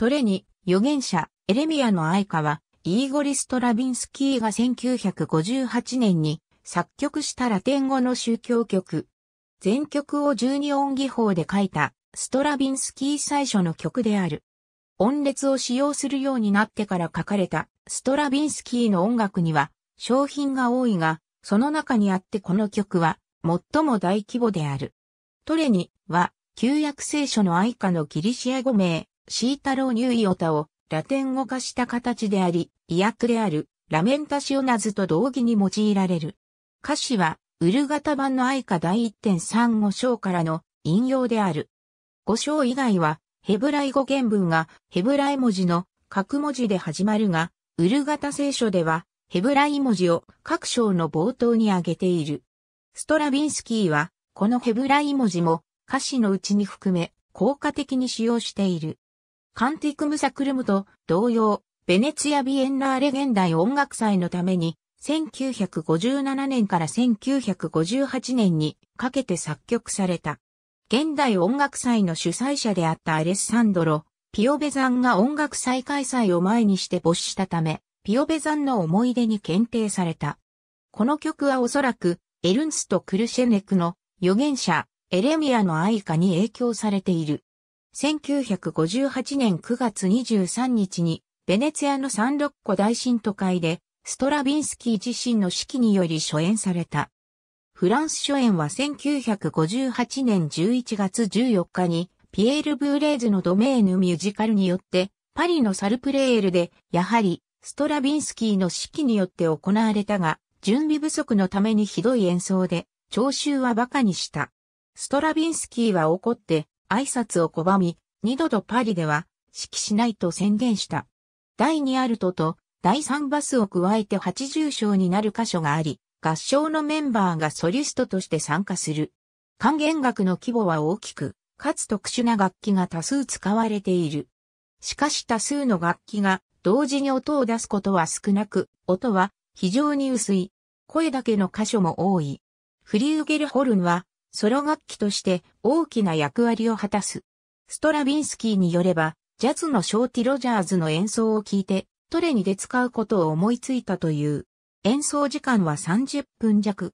トレニ、預言者、エレミアの愛歌は、イーゴリ・ストラビンスキーが1958年に作曲したラテン語の宗教曲。全曲を12音技法で書いたストラビンスキー最初の曲である。音列を使用するようになってから書かれたストラビンスキーの音楽には商品が多いが、その中にあってこの曲は最も大規模である。トレニは旧約聖書の愛歌のギリシア語名シータローニューイオタをラテン語化した形であり、意訳であるラメンタシオナズと同義に用いられる。歌詞は、ウルガタ版の愛歌第1.35章からの引用である。5章以外は、ヘブライ語原文がヘブライ文字の各文字で始まるが、ウルガタ聖書では、ヘブライ文字を各章の冒頭に挙げている。ストラビンスキーは、このヘブライ文字も歌詞のうちに含め、効果的に使用している。カンティクムサクルムと同様、ベネツィア・ビエンナーレ現代音楽祭のために、1957年から1958年にかけて作曲された。現代音楽祭の主催者であったアレッサンドロ、ピオベザンが音楽祭開催を前にして没したため、ピオベザンの思い出に検定された。この曲はおそらく、エルンスト・クルシェネクの預言者、エレミアの愛歌に影響されている。1958年9月23日に、ベネツィアのサンロッコ大神都会で、ストラビンスキー自身の指揮により初演された。フランス初演は1958年11月14日に、ピエール・ブーレーズのドメーヌミュージカルによって、パリのサルプレールで、やはり、ストラビンスキーの指揮によって行われたが、準備不足のためにひどい演奏で、聴衆は馬鹿にした。ストラビンスキーは怒って、挨拶を拒み、二度とパリでは指揮しないと宣言した。第2アルトと第3バスを加えて80章になる箇所があり、合唱のメンバーがソリストとして参加する。管弦楽の規模は大きく、かつ特殊な楽器が多数使われている。しかし多数の楽器が同時に音を出すことは少なく、音は非常に薄い。声だけの箇所も多い。フリューゲルホルンはソロ楽器として大きな役割を果たす。ストラビンスキーによれば、ジャズのショーティ・ロジャーズの演奏を聴いて、トレニで使うことを思いついたという。演奏時間は30分弱。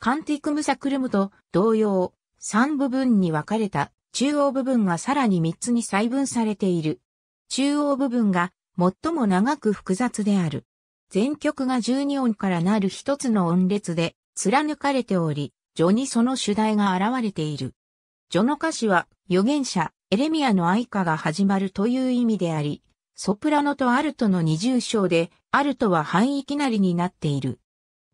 カンティクムサクルムと同様、3部分に分かれた中央部分がさらに3つに細分されている。中央部分が最も長く複雑である。全曲が12音からなる一つの音列で貫かれており、序にその主題が現れている。序の歌詞は、預言者、エレミアの愛歌が始まるという意味であり、ソプラノとアルトの二重章で、アルトは範囲きなりになっている。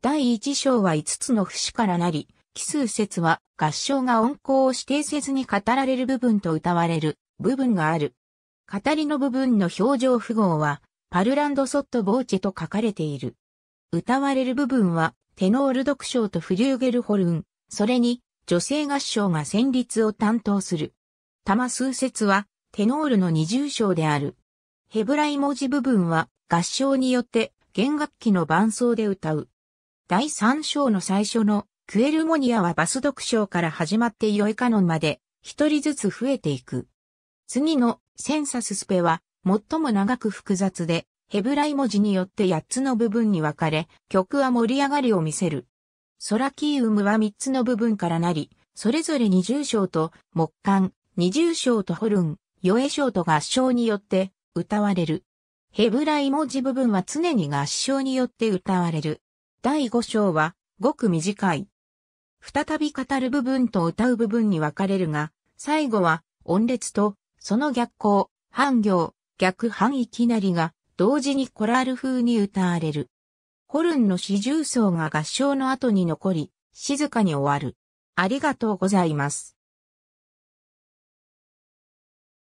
第一章は五つの節からなり、奇数節は合唱が音高を指定せずに語られる部分と歌われる部分がある。語りの部分の表情符号は、パルランドソットボーチェと書かれている。歌われる部分は、テノール読唱とフリューゲルホルン、それに、女性合唱が旋律を担当する。玉数節は、テノールの二重章である。ヘブライ文字部分は、合唱によって、弦楽器の伴奏で歌う。第三章の最初の、クエルモニアはバス読唱から始まってヨエカノンまで、一人ずつ増えていく。次の、センサススペは、最も長く複雑で、ヘブライ文字によって8つの部分に分かれ、曲は盛り上がりを見せる。ソラキウムは3つの部分からなり、それぞれ二重章と木管、二重章とホルン、ヨエ章と合唱によって歌われる。ヘブライ文字部分は常に合唱によって歌われる。第5章はごく短い。再び語る部分と歌う部分に分かれるが、最後は音列とその逆行、半行、逆半いきなりが同時にコラール風に歌われる。ホルンの四重奏が合唱の後に残り、静かに終わる。ありがとうございます。